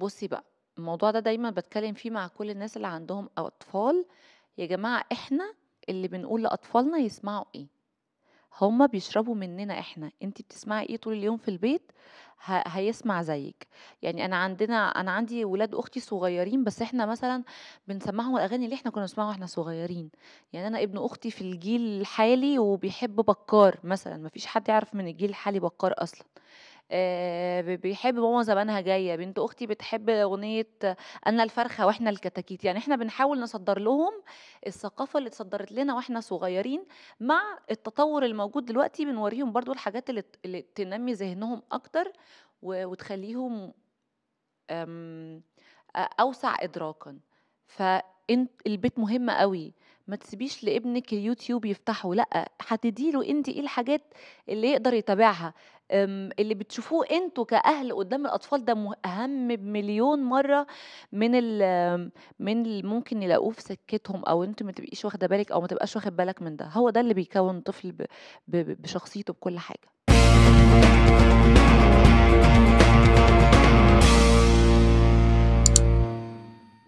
بصي بقى الموضوع ده دايما بتكلم فيه مع كل الناس اللي عندهم اطفال يا جماعه احنا اللي بنقول لاطفالنا يسمعوا ايه هما بيشربوا مننا احنا انت بتسمعي ايه طول اليوم في البيت هيسمع زيك يعني انا عندنا انا عندي ولاد اختي صغيرين بس احنا مثلا بنسمعهم الاغاني اللي احنا كنا نسمعها واحنا صغيرين يعني انا ابن اختي في الجيل الحالي وبيحب بكار مثلا مفيش حد يعرف من الجيل الحالي بكار اصلا آه، بيحب ماما زمانها جايه بنت اختي بتحب اغنيه انا الفرخه واحنا الكتاكيت يعني احنا بنحاول نصدر لهم الثقافه اللي اتصدرت لنا واحنا صغيرين مع التطور الموجود دلوقتي بنوريهم برضو الحاجات اللي, اللي تنمي ذهنهم اكتر وتخليهم آمم، اوسع ادراكا فالبيت مهم قوي ما تسيبيش لابنك اليوتيوب يفتحه لا هتديله له انت ايه الحاجات اللي يقدر يتابعها اللي بتشوفوه انتوا كاهل قدام الاطفال ده اهم بمليون مره من من اللي ممكن يلاقوه في سكتهم او انت ما تبقيش واخده بالك او ما تبقاش واخد بالك من ده هو ده اللي بيكون طفل بشخصيته بكل حاجه